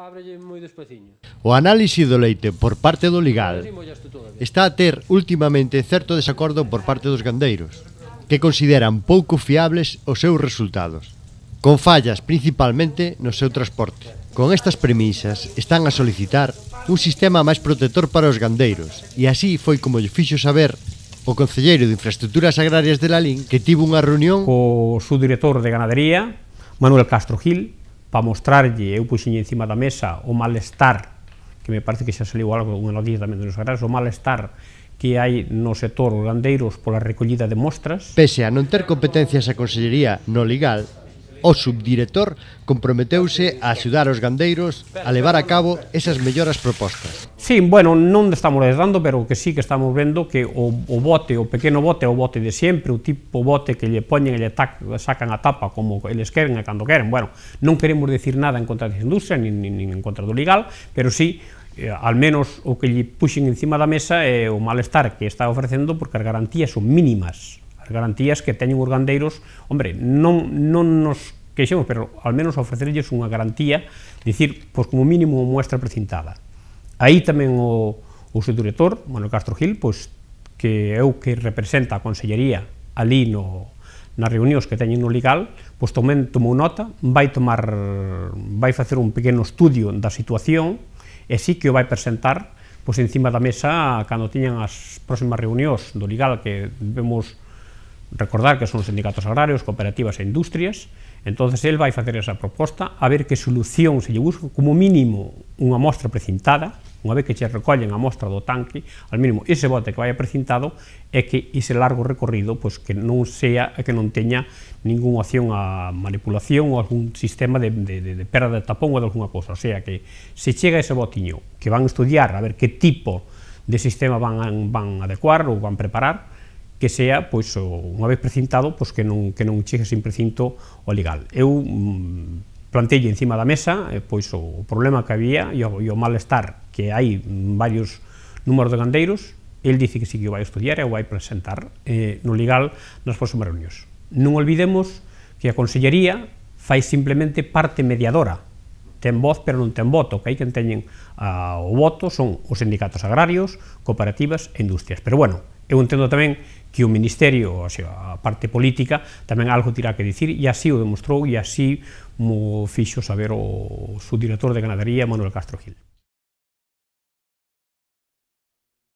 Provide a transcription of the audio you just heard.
ábrelle moi despaciño. O análise do leite por parte do Ligal está a ter últimamente certo desacordo por parte dos gandeiros, que consideran pouco fiables os seus resultados, con fallas principalmente no seu transporte. Con estas premisas están a solicitar un sistema máis protector para os gandeiros e así foi como lle fixo saber o Concelleiro de Infraestructuras Agrarias de Lalín que tivo unha reunión co subdirector de Ganadería, Manuel Castro Gil, para mostrarlle, eu puxiñe encima da mesa o malestar, que me parece que xa saliu algo unha noticia tamén dos gras, o malestar que hai no setor holandeiros pola recollida de mostras. Pese a non ter competencias a Consellería no legal, o subdirector comprometeuse a axudar os gandeiros a levar a cabo esas melloras propostas. Sí, bueno, non estamos desdando, pero que sí que estamos vendo que o, o bote, o pequeno bote, o bote de sempre, o tipo bote que lle poñen e lle tac, sacan a tapa como eles queren e cando queren. Bueno, non queremos decir nada en contra da industria, nin, nin, nin en contra do legal, pero sí eh, al menos o que lle puxen encima da mesa é eh, o malestar que está ofrecendo porque as garantías son mínimas as garantías que teñen os gandeiros, hombre, non, non nos queixemos, pero al menos ofrecerlles unha garantía, dicir, pois como mínimo muestra precintada. Aí tamén o, o seu director, Manuel Castro Gil, pois que eu que representa a Consellería ali no, nas reunións que teñen no legal, pois tamén tomou nota, vai tomar vai facer un pequeno estudio da situación e sí que o vai presentar pois encima da mesa cando tiñan as próximas reunións do legal que vemos Recordar que son sindicatos agrarios, cooperativas e industrias, entonces el vai facer esa proposta a ver que solución se lle busca, como mínimo unha mostra precintada, unha vez que che recollen a mostra do tanque, al mínimo ese bote que vai precintado é que ese largo recorrido pois, que non sea que non teña ningún opción a manipulación ou algún sistema de, de, de, de perda de tapón ou de alguna cousa. O sea que se chega ese botiño que van a estudiar a ver que tipo de sistema van, van a adecuar ou van a preparar, que sea pois o, unha vez precintado pois que non que non chegue sin precinto o legal. Eu mm, plantei encima da mesa eh, pois o, o problema que había e o, e o malestar que hai varios números de gandeiros, el dice que si sí que o vai estudiar e o vai presentar eh, no legal nas próximas reunións. Non olvidemos que a Consellería fai simplemente parte mediadora ten voz pero non ten voto, que hai quen teñen uh, o voto son os sindicatos agrarios, cooperativas e industrias. Pero bueno, eu entendo tamén que o Ministerio, ou sea, a parte política, tamén algo tirá que dicir, e así o demostrou, e así mo fixo saber o subdirector de ganadería, Manuel Castro Gil.